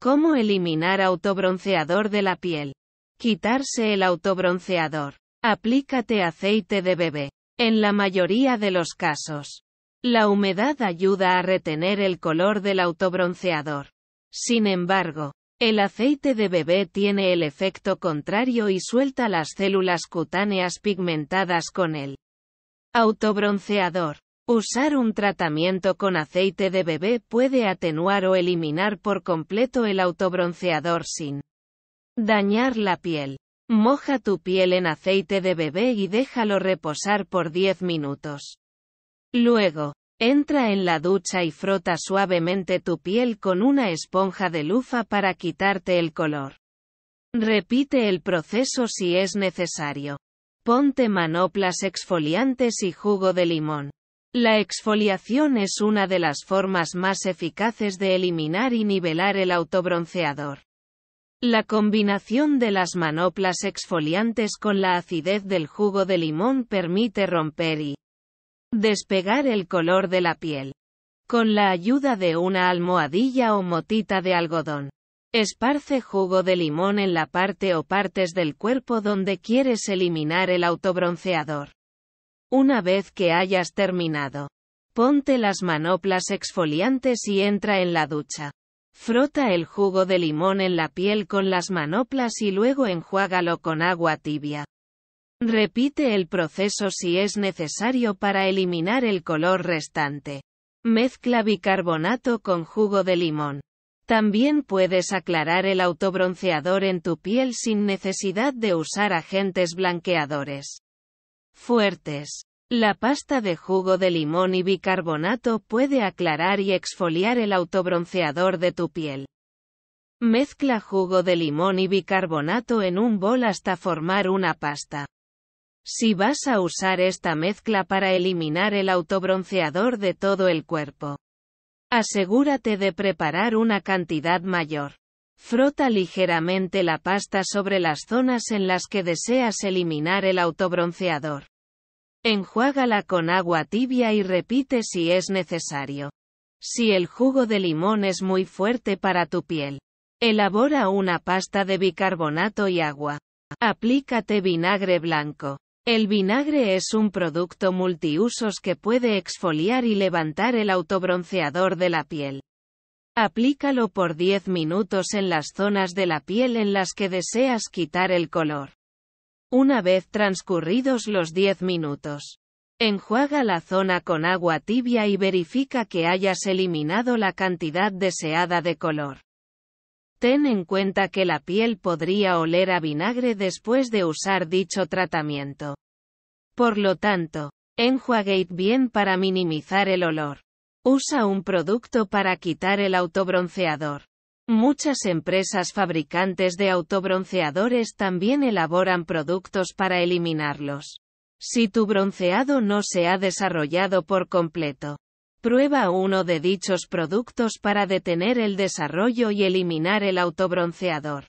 ¿Cómo eliminar autobronceador de la piel? Quitarse el autobronceador. Aplícate aceite de bebé. En la mayoría de los casos, la humedad ayuda a retener el color del autobronceador. Sin embargo, el aceite de bebé tiene el efecto contrario y suelta las células cutáneas pigmentadas con el autobronceador. Usar un tratamiento con aceite de bebé puede atenuar o eliminar por completo el autobronceador sin dañar la piel. Moja tu piel en aceite de bebé y déjalo reposar por 10 minutos. Luego, entra en la ducha y frota suavemente tu piel con una esponja de lufa para quitarte el color. Repite el proceso si es necesario. Ponte manoplas exfoliantes y jugo de limón. La exfoliación es una de las formas más eficaces de eliminar y nivelar el autobronceador. La combinación de las manoplas exfoliantes con la acidez del jugo de limón permite romper y despegar el color de la piel. Con la ayuda de una almohadilla o motita de algodón. Esparce jugo de limón en la parte o partes del cuerpo donde quieres eliminar el autobronceador. Una vez que hayas terminado, ponte las manoplas exfoliantes y entra en la ducha. Frota el jugo de limón en la piel con las manoplas y luego enjuágalo con agua tibia. Repite el proceso si es necesario para eliminar el color restante. Mezcla bicarbonato con jugo de limón. También puedes aclarar el autobronceador en tu piel sin necesidad de usar agentes blanqueadores. Fuertes. La pasta de jugo de limón y bicarbonato puede aclarar y exfoliar el autobronceador de tu piel. Mezcla jugo de limón y bicarbonato en un bol hasta formar una pasta. Si vas a usar esta mezcla para eliminar el autobronceador de todo el cuerpo, asegúrate de preparar una cantidad mayor. Frota ligeramente la pasta sobre las zonas en las que deseas eliminar el autobronceador. Enjuágala con agua tibia y repite si es necesario. Si el jugo de limón es muy fuerte para tu piel. Elabora una pasta de bicarbonato y agua. Aplícate vinagre blanco. El vinagre es un producto multiusos que puede exfoliar y levantar el autobronceador de la piel. Aplícalo por 10 minutos en las zonas de la piel en las que deseas quitar el color. Una vez transcurridos los 10 minutos, enjuaga la zona con agua tibia y verifica que hayas eliminado la cantidad deseada de color. Ten en cuenta que la piel podría oler a vinagre después de usar dicho tratamiento. Por lo tanto, enjuague bien para minimizar el olor. Usa un producto para quitar el autobronceador. Muchas empresas fabricantes de autobronceadores también elaboran productos para eliminarlos. Si tu bronceado no se ha desarrollado por completo, prueba uno de dichos productos para detener el desarrollo y eliminar el autobronceador.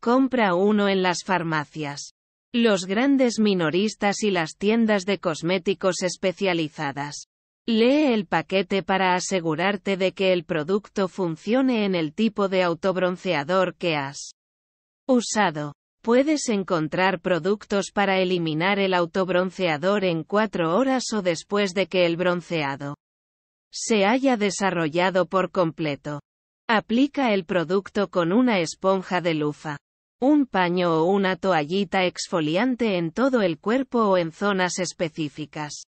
Compra uno en las farmacias, los grandes minoristas y las tiendas de cosméticos especializadas. Lee el paquete para asegurarte de que el producto funcione en el tipo de autobronceador que has usado. Puedes encontrar productos para eliminar el autobronceador en 4 horas o después de que el bronceado se haya desarrollado por completo. Aplica el producto con una esponja de lufa, un paño o una toallita exfoliante en todo el cuerpo o en zonas específicas.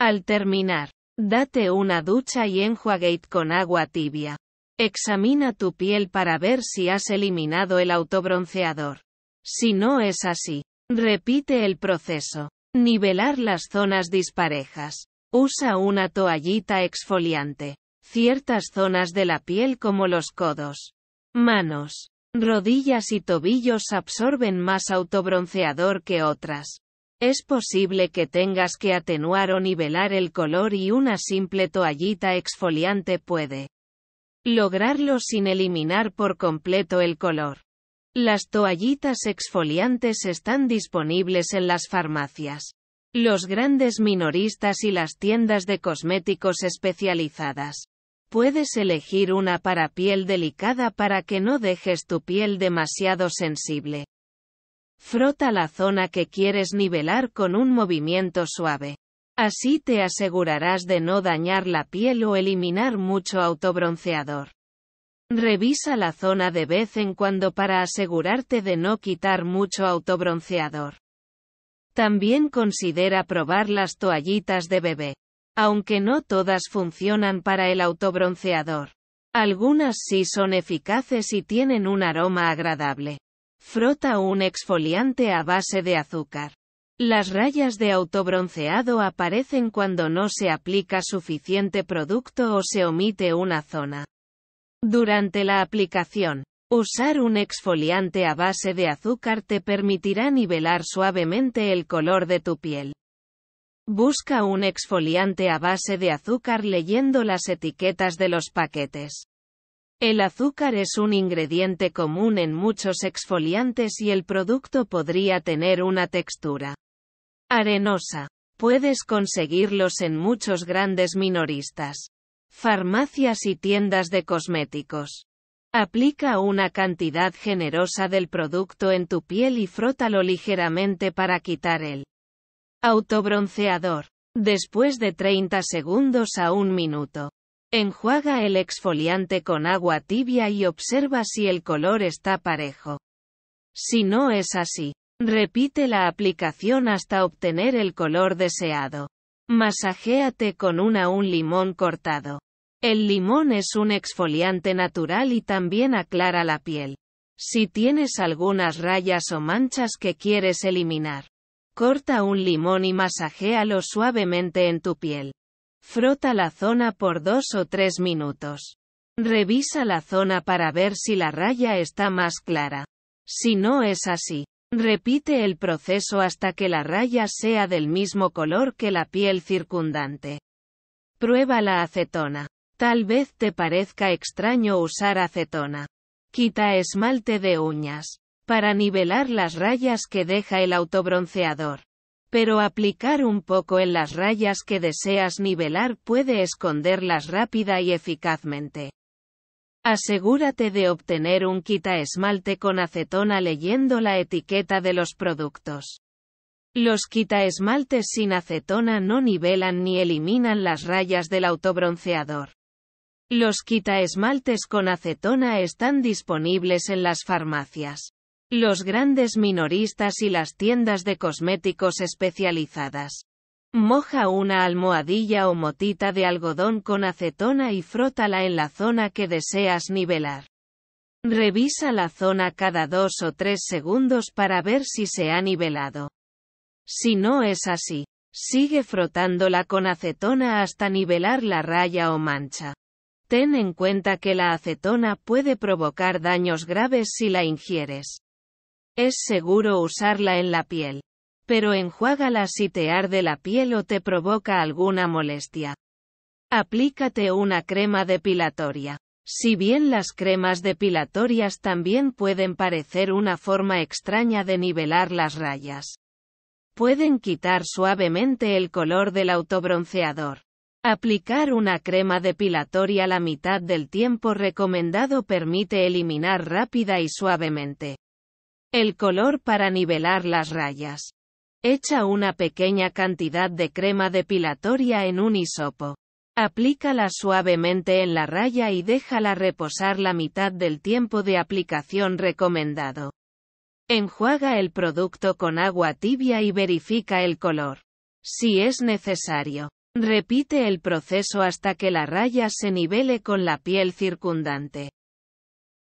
Al terminar, Date una ducha y enjuagate con agua tibia. Examina tu piel para ver si has eliminado el autobronceador. Si no es así, repite el proceso. Nivelar las zonas disparejas. Usa una toallita exfoliante. Ciertas zonas de la piel como los codos, manos, rodillas y tobillos absorben más autobronceador que otras. Es posible que tengas que atenuar o nivelar el color y una simple toallita exfoliante puede lograrlo sin eliminar por completo el color. Las toallitas exfoliantes están disponibles en las farmacias, los grandes minoristas y las tiendas de cosméticos especializadas. Puedes elegir una para piel delicada para que no dejes tu piel demasiado sensible. Frota la zona que quieres nivelar con un movimiento suave. Así te asegurarás de no dañar la piel o eliminar mucho autobronceador. Revisa la zona de vez en cuando para asegurarte de no quitar mucho autobronceador. También considera probar las toallitas de bebé. Aunque no todas funcionan para el autobronceador. Algunas sí son eficaces y tienen un aroma agradable. Frota un exfoliante a base de azúcar. Las rayas de autobronceado aparecen cuando no se aplica suficiente producto o se omite una zona. Durante la aplicación, usar un exfoliante a base de azúcar te permitirá nivelar suavemente el color de tu piel. Busca un exfoliante a base de azúcar leyendo las etiquetas de los paquetes. El azúcar es un ingrediente común en muchos exfoliantes y el producto podría tener una textura arenosa. Puedes conseguirlos en muchos grandes minoristas, farmacias y tiendas de cosméticos. Aplica una cantidad generosa del producto en tu piel y frótalo ligeramente para quitar el autobronceador. Después de 30 segundos a un minuto. Enjuaga el exfoliante con agua tibia y observa si el color está parejo. Si no es así, repite la aplicación hasta obtener el color deseado. Masajéate con una un limón cortado. El limón es un exfoliante natural y también aclara la piel. Si tienes algunas rayas o manchas que quieres eliminar, corta un limón y masajéalo suavemente en tu piel. Frota la zona por dos o tres minutos. Revisa la zona para ver si la raya está más clara. Si no es así, repite el proceso hasta que la raya sea del mismo color que la piel circundante. Prueba la acetona. Tal vez te parezca extraño usar acetona. Quita esmalte de uñas. Para nivelar las rayas que deja el autobronceador pero aplicar un poco en las rayas que deseas nivelar puede esconderlas rápida y eficazmente. Asegúrate de obtener un quita esmalte con acetona leyendo la etiqueta de los productos. Los quita esmaltes sin acetona no nivelan ni eliminan las rayas del autobronceador. Los quita esmaltes con acetona están disponibles en las farmacias los grandes minoristas y las tiendas de cosméticos especializadas. Moja una almohadilla o motita de algodón con acetona y frótala en la zona que deseas nivelar. Revisa la zona cada dos o tres segundos para ver si se ha nivelado. Si no es así, sigue frotándola con acetona hasta nivelar la raya o mancha. Ten en cuenta que la acetona puede provocar daños graves si la ingieres. Es seguro usarla en la piel. Pero enjuágala si te arde la piel o te provoca alguna molestia. Aplícate una crema depilatoria. Si bien las cremas depilatorias también pueden parecer una forma extraña de nivelar las rayas. Pueden quitar suavemente el color del autobronceador. Aplicar una crema depilatoria la mitad del tiempo recomendado permite eliminar rápida y suavemente el color para nivelar las rayas. Echa una pequeña cantidad de crema depilatoria en un hisopo. Aplícala suavemente en la raya y déjala reposar la mitad del tiempo de aplicación recomendado. Enjuaga el producto con agua tibia y verifica el color. Si es necesario, repite el proceso hasta que la raya se nivele con la piel circundante.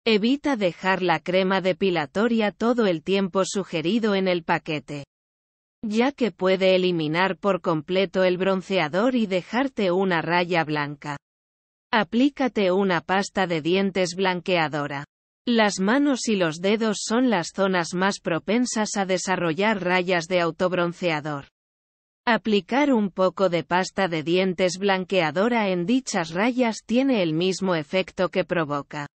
Evita dejar la crema depilatoria todo el tiempo sugerido en el paquete, ya que puede eliminar por completo el bronceador y dejarte una raya blanca. Aplícate una pasta de dientes blanqueadora. Las manos y los dedos son las zonas más propensas a desarrollar rayas de autobronceador. Aplicar un poco de pasta de dientes blanqueadora en dichas rayas tiene el mismo efecto que provoca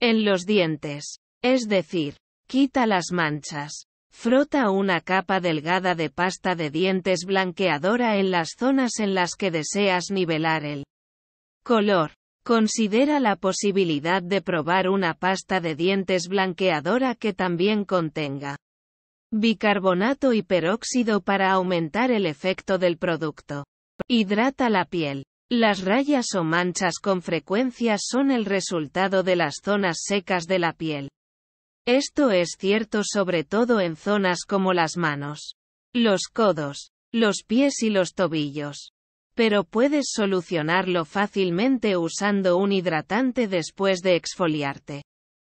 en los dientes. Es decir, quita las manchas. Frota una capa delgada de pasta de dientes blanqueadora en las zonas en las que deseas nivelar el color. Considera la posibilidad de probar una pasta de dientes blanqueadora que también contenga bicarbonato y peróxido para aumentar el efecto del producto. Hidrata la piel. Las rayas o manchas con frecuencia son el resultado de las zonas secas de la piel. Esto es cierto sobre todo en zonas como las manos, los codos, los pies y los tobillos. Pero puedes solucionarlo fácilmente usando un hidratante después de exfoliarte.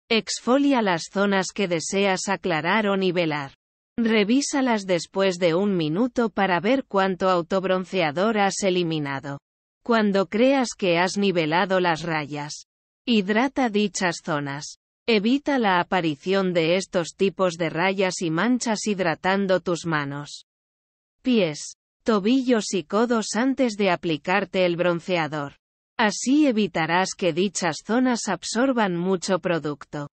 Exfolia las zonas que deseas aclarar o nivelar. Revísalas después de un minuto para ver cuánto autobronceador has eliminado. Cuando creas que has nivelado las rayas, hidrata dichas zonas. Evita la aparición de estos tipos de rayas y manchas hidratando tus manos, pies, tobillos y codos antes de aplicarte el bronceador. Así evitarás que dichas zonas absorban mucho producto.